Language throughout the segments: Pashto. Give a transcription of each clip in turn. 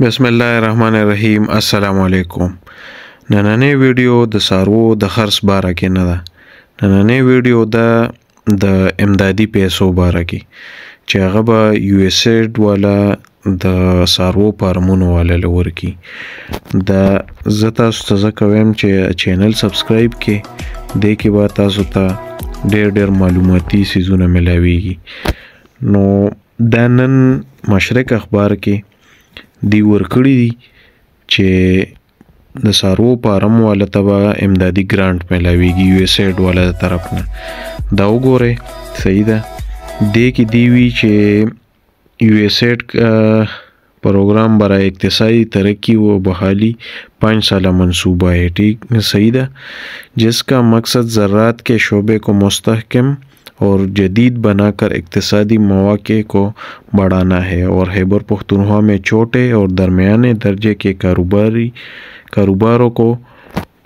بسم الله الرحمن الرحیم السلام علیکم نننې ویډیو د سارو د خرص باره کې نه ده نننې ویډیو د د امدادي پیسو باره کې چې هغه به یو اس ایډ والا د سارو فارمونو والا لور کې د زتا ستزه کوم چې چینل سبسکرایب کې د کې به تاسو ته ډېر ډېر معلوماتي سيزونه ملاويږي نو د نن مشرق اخبار کې دی ورکړي دي چې د سارو پارم والا تبا امدادي گرانټ ملاويږي یو اس ایډ والا طرف نه دا وګوره صحیح ده د کې دی وی چې یو اس ایډ پروګرام برای اقتصادی ترقی و بحالی پانچ سالہ منصوبہ ہے ٹھیک صحیح ہے جس کا مقصد زراعت کے شعبے کو مستحکم اور جدید بنا کر اقتصادی مواقع کو بڑھانا ہے اور حیبر پختونخوا میں چھوٹے اور درمیانے درجے کے کاروباری کاروباروں کو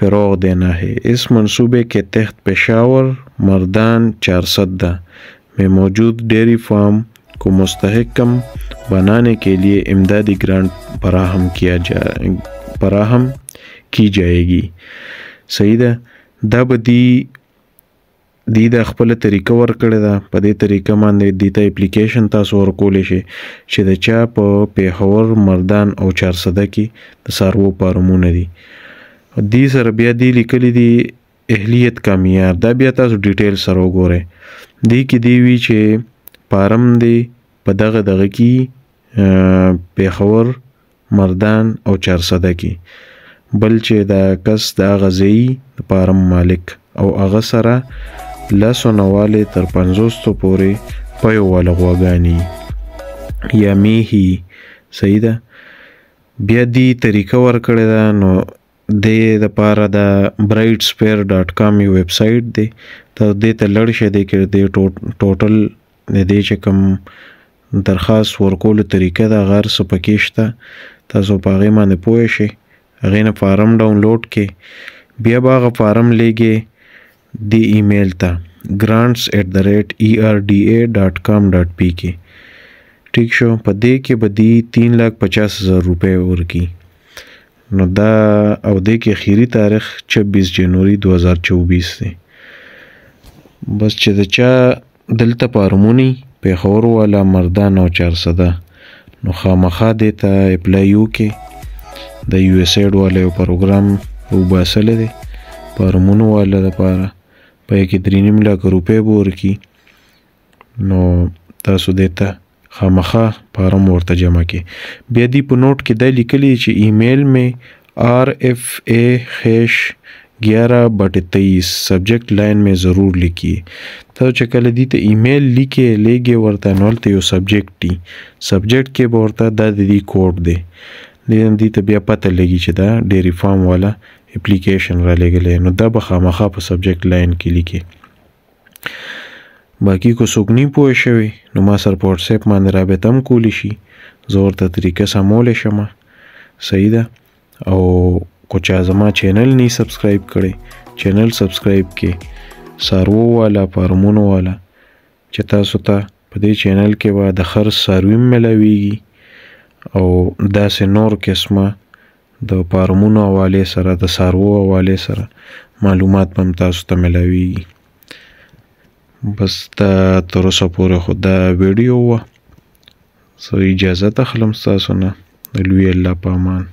فروغ دینا ہے اس منصوبے کے تحت پشاور مردان چار سدہ میں موجود ڈیری فارم کو مستحکم بنانے کے لیے امدادی گرانٹ فراہم کیا جا فراہم کی جائے گی سیدہ دب دی دی د خپل طریقه ورکړې ده په دې طریقه باندې د تا اپلیکیشن تاسو ورکولې شي چې د چا په پیښور مردان او چارسده کې د سارو پارمونه دي دې سره بیا دی لیکلې دي اهلیت کامیار دا بیا تاسو ډیټیل سره وګورئ دې کې دی وی چې پارم دی په دغه دغه کې پیښور مردان او چارسده کې بل چې دا کس دا غزي پارم مالک او هغه سره لسو نوالې تر پنځوستو پورې پیو والا غواګانې یا میهي صحیح ده بیا دی طریقه ورکړې ده نو د د پاره د brightspair.com یو ویب سټ دی ته دې ته لړ شه دی کې د ټوټل د دې چې کوم درخواست ورکول طریقه د غیر سپکیشته تاسو په غیمه نه پوه شئ غینه فارم ډاونلوډ کې بیا باغه فارم لګي دی ایمیل ته grants@erda.com.pk ٹھیک شو په دې کې به دی 350000 روپے ورکی نو دا او دې کې خيري تاریخ 26 جنوري 2024 دی بس چې دا چا دلته پارمونی په خور والا مردان او 400 ده نو خامخا دې ته اپلای یو کې د یو اس ایډ والو پروګرام وباسل دي پارمونو والا لپاره په کې درې نیم لک روپۍ به ورکړي نو تاسو دې ته خامخا فارم ورته جمع کې بیا دې په نوټ کې دا لیکلی چې ایمیل مې آر ایف اے خیش گیارہ بٹے تیئیس سبجیکٹ لائن میں ضرور لکھیے تو چکل دی تو ای میل لکھے لے گے ورتا نولتے یو سبجیکٹ ٹی سبجیکٹ کے بورتا دا دی کوڈ دے دې دې ته بیا پته لګي چې دا ډيري فارم والا اپلیکیشن را لګلې نو دا به خامخا په سبجیکټ لاین کې لیکي باقی کو سوګنی پوه شوی نو ما سره په واتس اپ باندې رابطه هم کولی شي زور ته طریقه سمول شم صحیح ده او کو چا زما چینل نه سبسکرایب کړي چینل سبسکرایب کې سارو والا فارمونو والا چې تاسو ته تا په دې چینل کې به د خرڅ سرویم ملاويږي او داسې نور قسمه د فارمونو حواله سره د سارو حواله سره معلومات هم تاسو ته ملاويږي بس دا تر اوسه پورې خو دا ویډیو و سو اجازه تخلم تاسو نه د لوی الله په امان